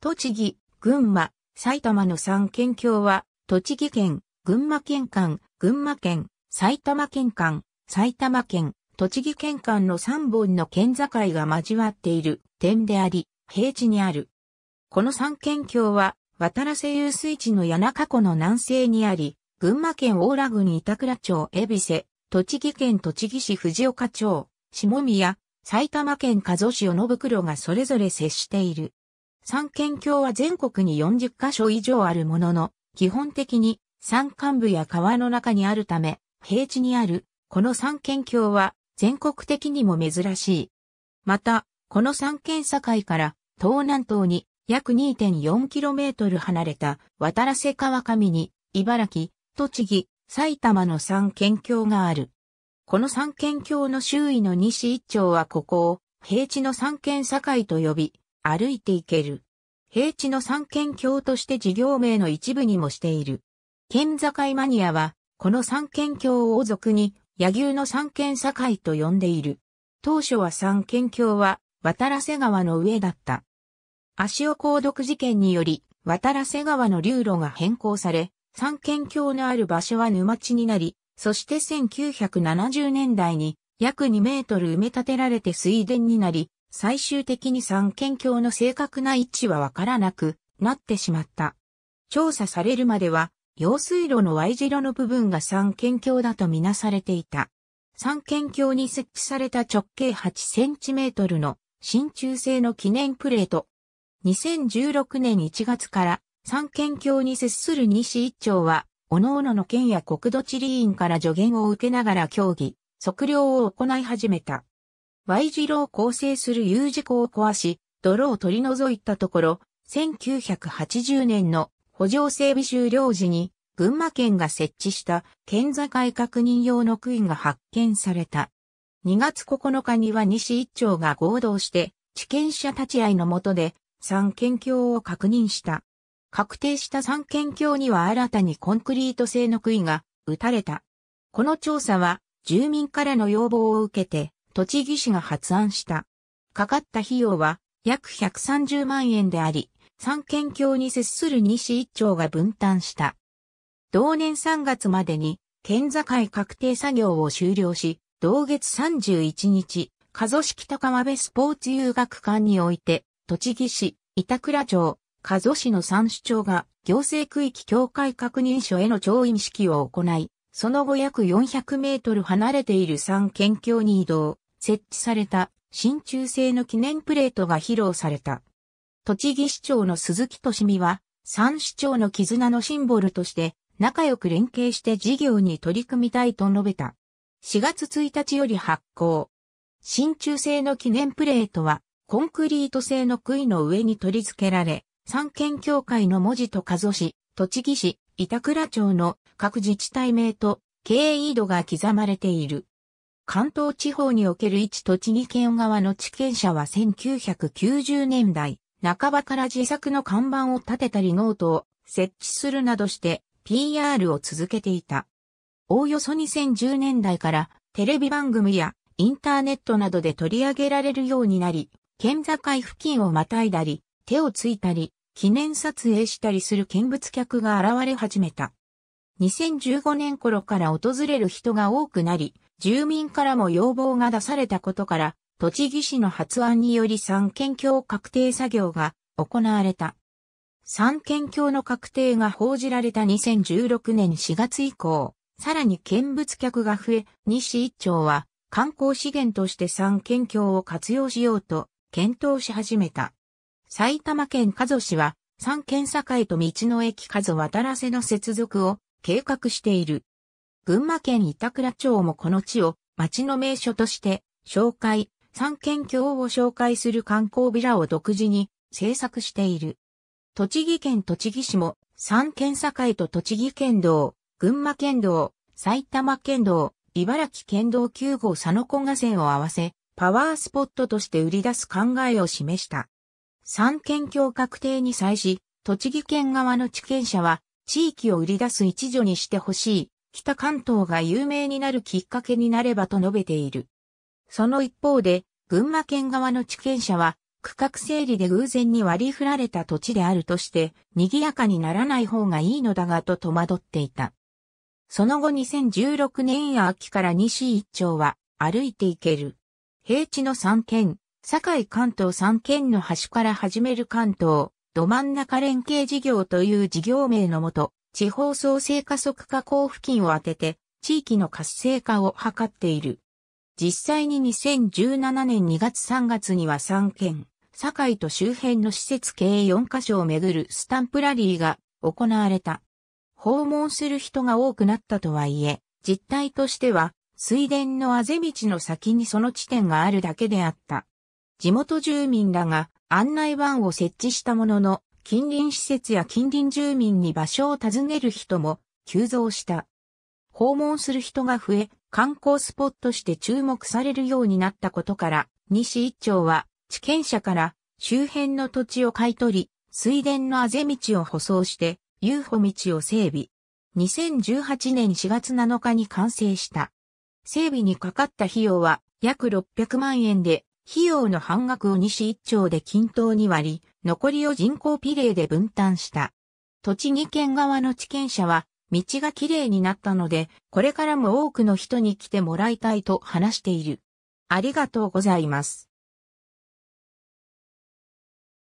栃木、群馬、埼玉の3県境は、栃木県、群馬県間、群馬県、埼玉県間、埼玉県、栃木県間の3本の県境が交わっている点であり、平地にある。この3県境は、渡良瀬遊水地の谷中湖の南西にあり、群馬県大良郡板倉町恵比瀬、栃木県栃木市藤岡町、下宮、埼玉県加須市小野袋がそれぞれ接している。三県境は全国に40カ所以上あるものの、基本的に山間部や川の中にあるため、平地にある、この三県境は全国的にも珍しい。また、この三県境から東南東に約 2.4km 離れた渡良瀬川上に茨城、栃木、埼玉の三県境がある。この三県境の周囲の西一丁はここを平地の三県境と呼び、歩いて行ける。平地の三県境として事業名の一部にもしている。県境マニアは、この三県境を俗に、野牛の三県境と呼んでいる。当初は三県境は、渡瀬川の上だった。足尾鉱毒事件により、渡瀬川の流路が変更され、三県境のある場所は沼地になり、そして1970年代に約2メートル埋め立てられて水田になり、最終的に三県境の正確な位置はわからなくなってしまった。調査されるまでは、用水路の Y 字路の部分が三県境だとみなされていた。三県境に設置された直径8センチメートルの真鍮製の記念プレート。2016年1月から三県境に接する西一丁は、各々の県や国土地理院から助言を受けながら協議、測量を行い始めた。Y 字路を構成する U 字工を壊し、泥を取り除いたところ、1980年の補助整備終了時に、群馬県が設置した県境確認用の杭が発見された。2月9日には西一町が合同して、地権者立ち会いの下で、三県境を確認した。確定した三県境には新たにコンクリート製の杭が打たれた。この調査は、住民からの要望を受けて、栃木市が発案した。かかった費用は約130万円であり、三県境に接する西一町が分担した。同年3月までに県境確定作業を終了し、同月31日、加須式高鍋スポーツ遊学館において、栃木市、板倉町、加須市の三市長が行政区域境界確認書への調印式を行い、その後約400メートル離れている三県境に移動、設置された真鍮製の記念プレートが披露された。栃木市長の鈴木敏美は、三市長の絆のシンボルとして、仲良く連携して事業に取り組みたいと述べた。4月1日より発行。真鍮製の記念プレートは、コンクリート製の杭の上に取り付けられ、三県協会の文字と加須市、栃木市、板倉町の各自治体名と経営度が刻まれている。関東地方における一栃木県側の地権者は1990年代、半ばから自作の看板を立てたりノートを設置するなどして PR を続けていた。おおよそ2010年代からテレビ番組やインターネットなどで取り上げられるようになり、県境付近をまたいだり、手をついたり、記念撮影したりする見物客が現れ始めた。2015年頃から訪れる人が多くなり、住民からも要望が出されたことから、栃木市の発案により三県境確定作業が行われた。三県境の確定が報じられた2016年4月以降、さらに見物客が増え、西一町は観光資源として三県境を活用しようと検討し始めた。埼玉県加須市は三県境と道の駅加須渡らせの接続を計画している。群馬県板倉町もこの地を町の名所として紹介、三県境を紹介する観光ビラを独自に制作している。栃木県栃木市も三県境と栃木県道、群馬県道、埼玉県道、茨城県道9号佐野古河川を合わせ、パワースポットとして売り出す考えを示した。三県境確定に際し、栃木県側の地権者は、地域を売り出す一助にしてほしい北関東が有名になるきっかけになればと述べている。その一方で、群馬県側の地権者は、区画整理で偶然に割り振られた土地であるとして、賑やかにならない方がいいのだがと戸惑っていた。その後2016年秋から西一丁は歩いていける。平地の3県、境関東3県の端から始める関東、ど真ん中連携事業という事業名のもと、地方創生加速化交付金を当てて、地域の活性化を図っている。実際に2017年2月3月には3件、堺と周辺の施設計4カ所をめぐるスタンプラリーが行われた。訪問する人が多くなったとはいえ、実態としては、水田のあぜ道の先にその地点があるだけであった。地元住民らが案内板を設置したものの、近隣施設や近隣住民に場所を尋ねる人も急増した。訪問する人が増え、観光スポットして注目されるようになったことから、西一丁は地権者から周辺の土地を買い取り、水田のあぜ道を舗装して、遊歩道を整備。2018年4月7日に完成した。整備にかかった費用は約600万円で、費用の半額を西一丁で均等に割り、残りを人口比例で分担した。栃木県側の地権者は、道がきれいになったので、これからも多くの人に来てもらいたいと話している。ありがとうございます。